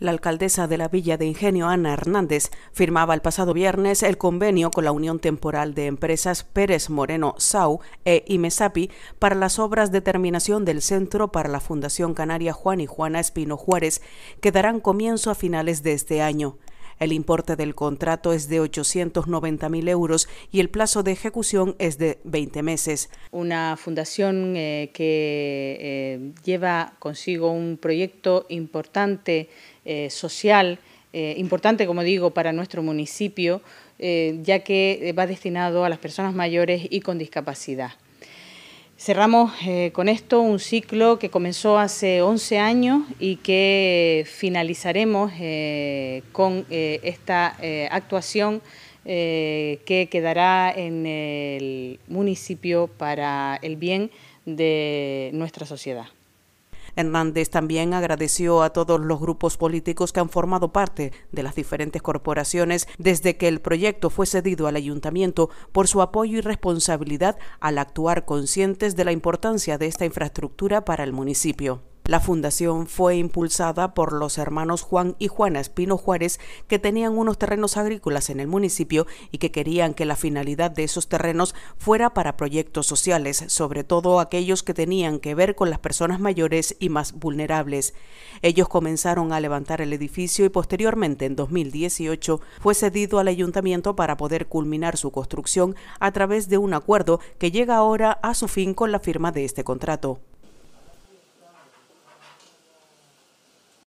La alcaldesa de la Villa de Ingenio, Ana Hernández, firmaba el pasado viernes el convenio con la Unión Temporal de Empresas Pérez Moreno SAU e IMESAPI e para las obras de terminación del Centro para la Fundación Canaria Juan y Juana Espino Juárez, que darán comienzo a finales de este año. El importe del contrato es de 890.000 mil euros y el plazo de ejecución es de 20 meses. Una fundación eh, que eh, lleva consigo un proyecto importante eh, social, importante, como digo, para nuestro municipio, ya que va destinado a las personas mayores y con discapacidad. Cerramos eh, con esto un ciclo que comenzó hace 11 años y que finalizaremos eh, con eh, esta actuación que quedará en el municipio para el bien de nuestra sociedad. Hernández también agradeció a todos los grupos políticos que han formado parte de las diferentes corporaciones desde que el proyecto fue cedido al ayuntamiento por su apoyo y responsabilidad al actuar conscientes de la importancia de esta infraestructura para el municipio. La fundación fue impulsada por los hermanos Juan y Juana Espino Juárez, que tenían unos terrenos agrícolas en el municipio y que querían que la finalidad de esos terrenos fuera para proyectos sociales, sobre todo aquellos que tenían que ver con las personas mayores y más vulnerables. Ellos comenzaron a levantar el edificio y posteriormente, en 2018, fue cedido al ayuntamiento para poder culminar su construcción a través de un acuerdo que llega ahora a su fin con la firma de este contrato.